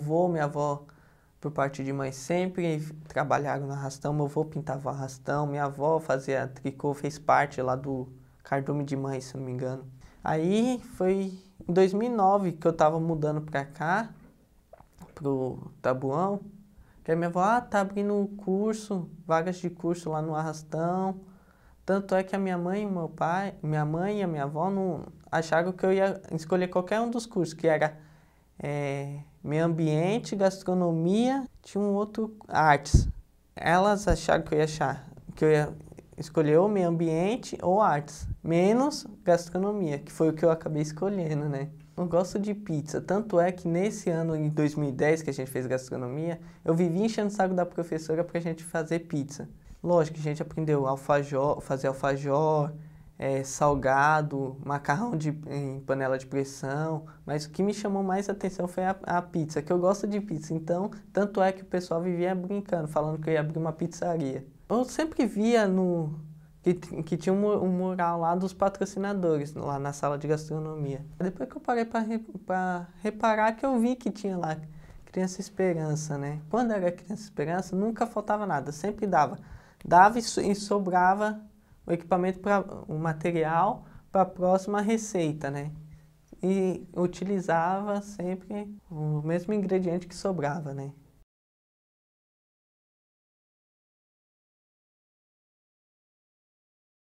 avô, minha avó, por parte de mãe, sempre trabalharam no arrastão, meu avô pintava arrastão, minha avó fazia tricô, fez parte lá do cardume de mãe, se não me engano. Aí foi em 2009 que eu estava mudando para cá, pro Tabuão, que a minha avó, ah, tá abrindo curso, vagas de curso lá no Arrastão. Tanto é que a minha mãe e meu pai, minha mãe e a minha avó não acharam que eu ia escolher qualquer um dos cursos, que era eh, meio ambiente, gastronomia, tinha um outro, artes. Elas acharam que eu ia achar, que eu ia escolher ou meio ambiente ou artes, menos gastronomia, que foi o que eu acabei escolhendo, né? Eu gosto de pizza, tanto é que nesse ano, em 2010, que a gente fez gastronomia, eu vivi enchendo o saco da professora para a gente fazer pizza. Lógico, a gente aprendeu alfajor, fazer alfajor, é, salgado, macarrão de em panela de pressão, mas o que me chamou mais atenção foi a a pizza, que eu gosto de pizza, então tanto é que o pessoal vivia brincando, falando que eu ia abrir uma pizzaria. Eu sempre via no que que tinha um um mural lá dos patrocinadores, lá na sala de gastronomia. Depois que eu parei para re para reparar que eu vi que tinha lá Criança Esperança, né? Quando era Criança Esperança, nunca faltava nada, sempre dava. Dava e, e sobrava o equipamento para o material para a próxima receita, né? E utilizava sempre o mesmo ingrediente que sobrava, né?